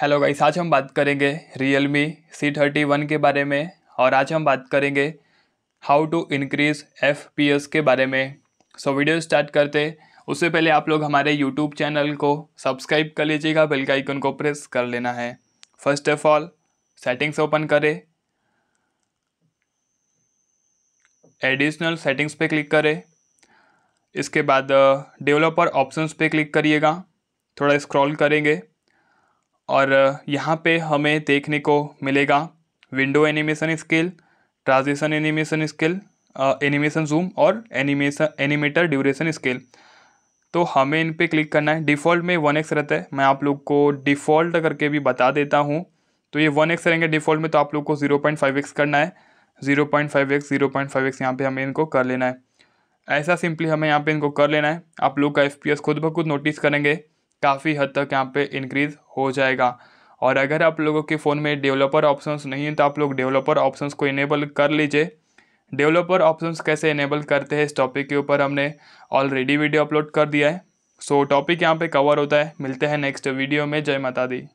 hello guys आज हम बात करेंगे Realme C thirty one के बारे में और आज हम बात करेंगे how to increase F P S के बारे में सो so, वीडियो स्टार्ट करते उससे पहले आप लोग हमारे यूट्यूब चैनल को सब्सक्राइब कर लीजिएगा बेल का आइकन को प्रेस कर लेना है first of all settings open करें एडिशनल सेटिंग्स पे क्लिक करें इसके बाद डेवलपर uh, ऑप्शंस पे क्लिक करिएगा थोड़ा स्क्रॉल करेंगे और यहाँ पे हमें देखने को मिलेगा window animation scale transition animation scale animation zoom और एनिमेशन एनिमेटर ड्यूरेशन स्केल तो हमें इन पे क्लिक करना है डिफ़ॉल्ट में वन एक्स रहता है मैं आप लोग को डिफ़ॉल्ट करके भी बता देता हूँ तो ये वन एक्स रहेंगे डिफ़ॉल्ट में तो आप लोग को ज़ीरो पॉइंट फाइव एक्स करना है zero point five X zero point five X यहाँ पर हमें इनको कर लेना है ऐसा सिंपली हमें यहाँ पर इनको कर लेना है आप लोग का एफ पी एस खुद ब खुद नोटिस करेंगे काफ़ी हद तक यहाँ पे इंक्रीज़ हो जाएगा और अगर आप लोगों के फ़ोन में डेवलपर ऑप्शंस नहीं है तो आप लोग डेवलपर ऑप्शंस को इनेबल कर लीजिए डेवलपर ऑप्शंस कैसे इनेबल करते हैं इस टॉपिक के ऊपर हमने ऑलरेडी वीडियो अपलोड कर दिया है सो टॉपिक यहाँ पे कवर होता है मिलते हैं नेक्स्ट वीडियो में जय माता दी